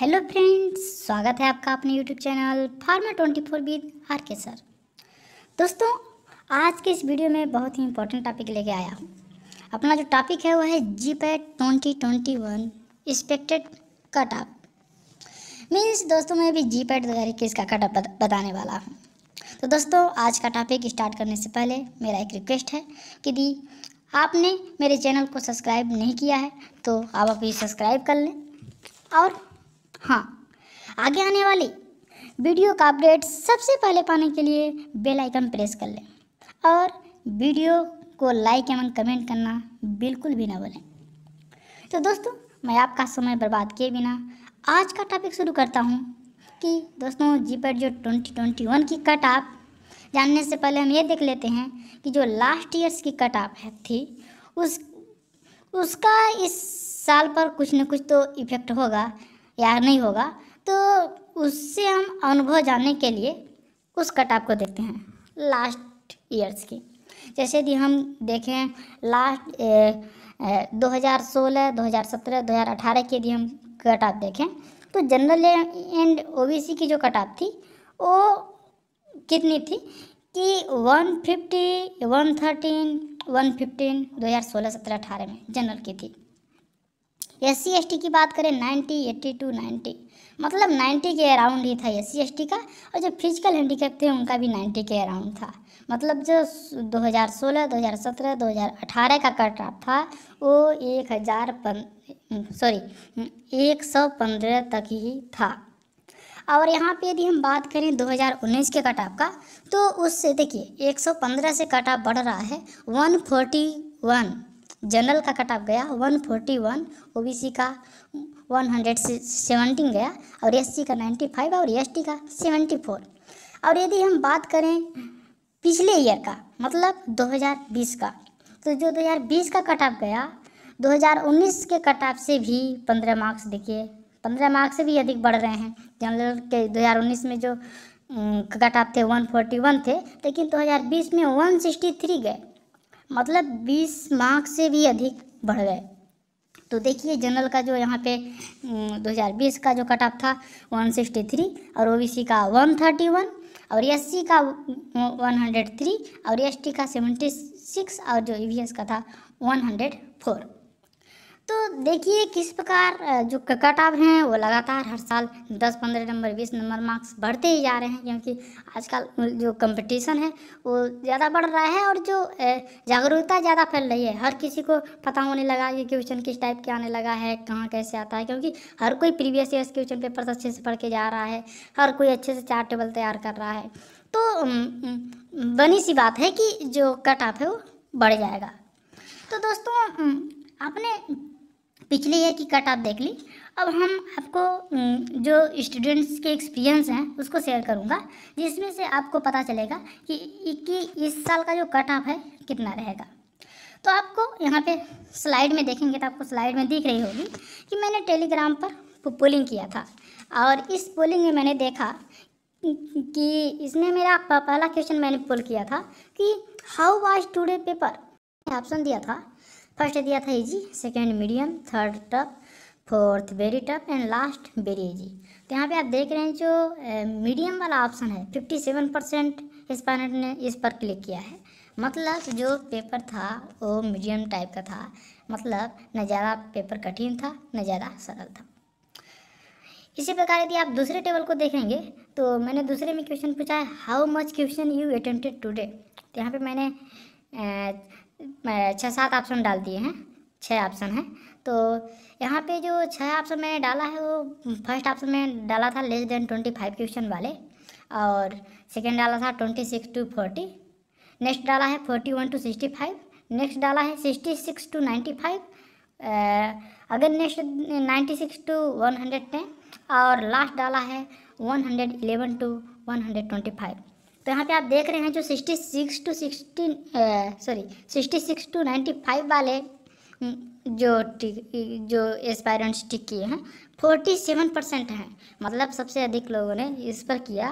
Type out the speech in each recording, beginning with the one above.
hello friends स्वागत है आपका अपने YouTube channel pharma twenty four with R K sir दोस्तों आज के इस वीडियो में बहुत ही इंपॉर्टेंट टॉपिक लेके आया हूँ अपना जो टॉपिक है वो है G PAT twenty twenty one expected cut off means दोस्तों मैं भी जी पैट दो हज़ार इक्कीस कट कटअप बताने वाला हूँ तो दोस्तों आज का टॉपिक स्टार्ट करने से पहले मेरा एक रिक्वेस्ट है कि दी आपने मेरे चैनल को सब्सक्राइब नहीं किया है तो आप अभी सब्सक्राइब कर लें और हाँ आगे आने वाली वीडियो का अपडेट सबसे पहले पाने के लिए बेल आइकन प्रेस कर लें और वीडियो को लाइक एवं कमेंट करना बिल्कुल भी ना भूलें तो दोस्तों मैं आपका समय बर्बाद किए बिना आज का टॉपिक शुरू करता हूँ कि दोस्तों जीपेट जो 2021 की कट ऑफ जानने से पहले हम ये देख लेते हैं कि जो लास्ट ईयर्स की कट ऑफ है थी उस उसका इस साल पर कुछ न कुछ तो इफ़ेक्ट होगा या नहीं होगा तो उससे हम अनुभव जानने के लिए उस कट को देखते हैं लास्ट ईयर्स की जैसे यदि हम देखें लास्ट दो हज़ार सोलह दो हज़ार सत्रह दो हज़ार अठारह की यदि हम कट देखें तो जनरल एंड ओबीसी की जो कट थी वो कितनी थी कि one fifty one thirteen one fifteen दो हज़ार सोलह सत्रह में जनरल की थी एस सी की बात करें नाइन्टी एट्टी टू नाइन्टी मतलब नाइन्टी के अराउंड ही था एस सी का और जो फिजिकल हैंडीकैप थे उनका भी नाइन्टी के अराउंड था मतलब जो 2016, 2017, 2018 का कट रहा था वो एक हज़ार पन सॉरी एक सौ पंद्रह तक ही था और यहाँ पे यदि हम बात करें 2019 के कट ऑफ का तो उससे देखिए 115 से कट ऑफ बढ़ रहा है 141 जनरल का कट ऑफ गया 141 सी का वन सेवेंटीन गया और एससी का 95 और एसटी e का 74 और यदि हम बात करें पिछले ईयर का मतलब 2020 का तो जो 2020 का कट ऑफ गया 2019 के कट ऑफ से भी 15 मार्क्स देखिए 15 मार्क्स से भी अधिक बढ़ रहे हैं जनरल के 2019 में जो कट ऑफ थे 141 थे लेकिन 2020 में 163 गए मतलब 20 मार्क्स से भी अधिक बढ़ गए तो देखिए जनरल का जो यहाँ पे 2020 का जो कट ऑफ था 163 और ओबीसी का 131 और एससी का 103 और एसटी का 76 और जो ईवीएस e का था 104 तो देखिए किस प्रकार जो कट ऑफ हैं वो लगातार हर साल 10 15 नंबर 20 नंबर मार्क्स बढ़ते ही जा रहे हैं क्योंकि आजकल जो कंपटीशन है वो ज़्यादा बढ़ रहा है और जो जागरूकता ज़्यादा फैल रही है हर किसी को पता होने लगा कि क्वेश्चन किस टाइप के आने लगा है कहाँ कैसे आता है क्योंकि हर कोई प्रीवियस ईयर्स क्वेश्चन पेपर अच्छे से पढ़ के जा रहा है हर कोई अच्छे से चार टेबल तैयार कर रहा है तो बनी सी बात है कि जो कट ऑफ है वो बढ़ जाएगा तो दोस्तों आपने पिछले ईयर की कट आप देख ली अब हम आपको हम्म, जो स्टूडेंट्स के एक्सपीरियंस हैं उसको शेयर करूंगा जिसमें से आपको पता चलेगा कि इक्की इस साल का जो कट ऑफ है कितना रहेगा तो आपको यहाँ पे स्लाइड में देखेंगे तो आपको स्लाइड में दिख रही होगी कि मैंने टेलीग्राम पर पोलिंग किया था और इस पोलिंग में मैंने देखा कि इसमें मेरा पहला क्वेश्चन मैंने पोल किया था कि how was today paper option दिया था फर्स्ट दिया था easy second medium third tough fourth very tough and last very easy तो यहाँ पे आप देख रहे हैं जो मीडियम वाला ऑप्शन है फिफ्टी सेवन परसेंट हिस्पानेट ने इस पर क्लिक किया है मतलब जो पेपर था वो मीडियम टाइप का था मतलब न ज़्यादा पेपर कठिन था न ज़्यादा सरल था इसी प्रकार यदि आप दूसरे टेबल को देखेंगे तो मैंने दूसरे में क्वेश्चन पूछा है how much question you attempted today तो यहाँ पे मैंने छः सात ऑप्शन डाल दिए हैं छः ऑप्शन हैं तो यहाँ पे जो छः ऑप्शन मैंने डाला है वो फर्स्ट ऑप्शन में डाला था less than twenty five question वाले और सेकेंड डाला था twenty six to forty next डाला है forty one to sixty five next डाला है sixty six to ninety five अगर next ninety six to one hundred ten और लास्ट डाला है one hundred eleven to one hundred twenty five तो यहाँ पे आप देख रहे हैं जो sixty six to sixty sorry sixty six to ninety five वाले हम्म, जो जो एस्पायरेंट्स टिक किए हैं फोर्टी सेवन परसेंट हैं मतलब सबसे अधिक लोगों ने इस पर किया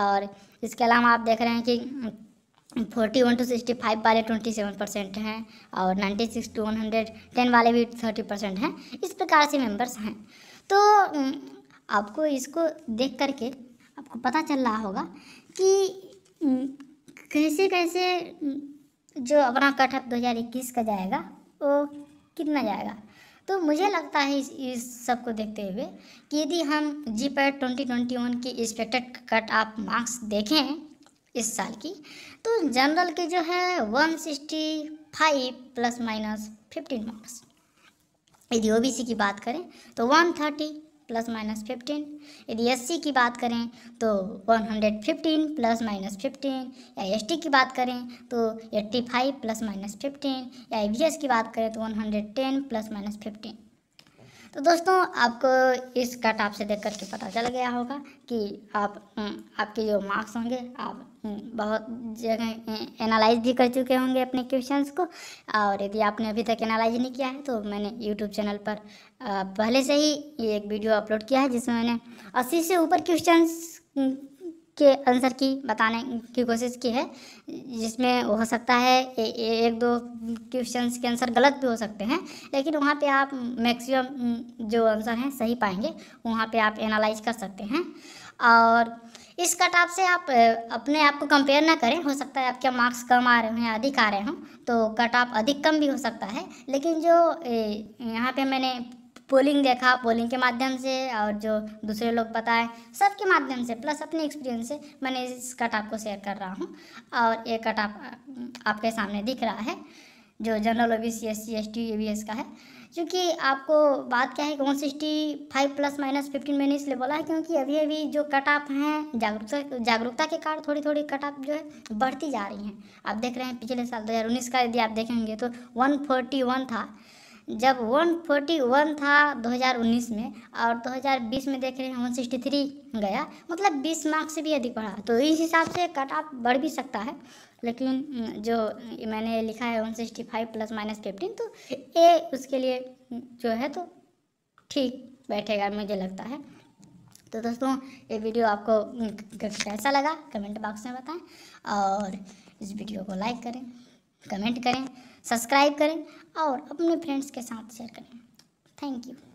और इसके अलावा आप देख रहे हैं कि forty one to sixty five वाले ट्वेंटी सेवन परसेंट हैं और ninety six to one hundred ten वाले भी थर्टी परसेंट हैं इस प्रकार से मेंबर्स हैं तो हम्म, आपको इसको देख करके आपको पता चल रहा होगा कि कैसे कैसे जो अपना कटअप दो हज़ार इक्कीस का जाएगा वो कितना जाएगा तो मुझे लगता है इस, इस सब को देखते हुए कि यदि हम G PAT twenty twenty one की एक्सपेक्टेड कट ऑफ मार्क्स देखें इस साल की तो जनरल के जो है one sixty five plus minus fifteen marks यदि ओबीसी की बात करें तो one thirty plus minus fifteen यदि सी की बात करें तो one hundred fifteen plus minus fifteen या टी की बात करें तो eighty five plus minus fifteen या एस की बात करें तो one hundred ten plus minus fifteen तो दोस्तों आपको इस कट आपसे देख करके पता चल गया होगा कि आप हम्म, आपके जो मार्क्स होंगे आप हम्म, बहुत जगह एनालाइज हम्म, भी कर चुके होंगे अपने क्वेश्चंस को और यदि आपने अभी तक एनालाइज नहीं किया है तो मैंने यूट्यूब चैनल पर पहले से ही एक वीडियो अपलोड किया है जिसमें मैंने अस्सी से ऊपर क्वेश्चंस के आंसर की बताने की कोशिश की है जिसमें हो सकता है ए, ए, एक दो क्वेश्चंस के आंसर गलत भी हो सकते हैं लेकिन वहाँ पे आप मैक्सिमम जो आंसर हैं सही पाएंगे वहाँ पे आप एनालाइज कर सकते हैं और इस कट ऑफ से आप अपने आप को कंपेयर ना करें हो सकता है आपके मार्क्स कम आ रहे हों या अधिक आ रहे हों तो कट ऑफ अधिक कम भी हो सकता है लेकिन जो यहाँ पे मैंने पोलिंग देखा पोलिंग के माध्यम से और जो दूसरे लोग बताए के माध्यम से प्लस अपने एक्सपीरियंस से मैंने इस कट आपको शेयर कर रहा हूँ और ये कट आप, आपके सामने दिख रहा है जो general O B C S C S T A S का है क्योंकि आपको बात क्या है कि one sixty five plus minus fifteen मैंने इसलिए बोला है क्योंकि अभी अभी जो कट ऑफ हैं जागरूकता जागरूकता के कारण थोड़ी थोड़ी कट ऑफ जो है बढ़ती जा रही हैं आप देख रहे हैं पिछले साल दो हज़ार उन्नीस का यदि आप देखेंगे तो वन फोर्टी वन था जब 141 था 2019 में और 2020 में देख रहे हैं 163 गया मतलब 20 मार्क्स से भी अधिक पढ़ा तो इस हिसाब से कट ऑफ बढ़ भी सकता है लेकिन जो मैंने लिखा है 165 प्लस माइनस फिफ्टीन तो ए उसके लिए जो है तो ठीक बैठेगा मुझे लगता है तो दोस्तों ये वीडियो आपको कैसा लगा कमेंट बॉक्स में बताएं और इस वीडियो को लाइक करें कमेंट करें सब्सक्राइब करें और अपने फ्रेंड्स के साथ शेयर करें थैंक यू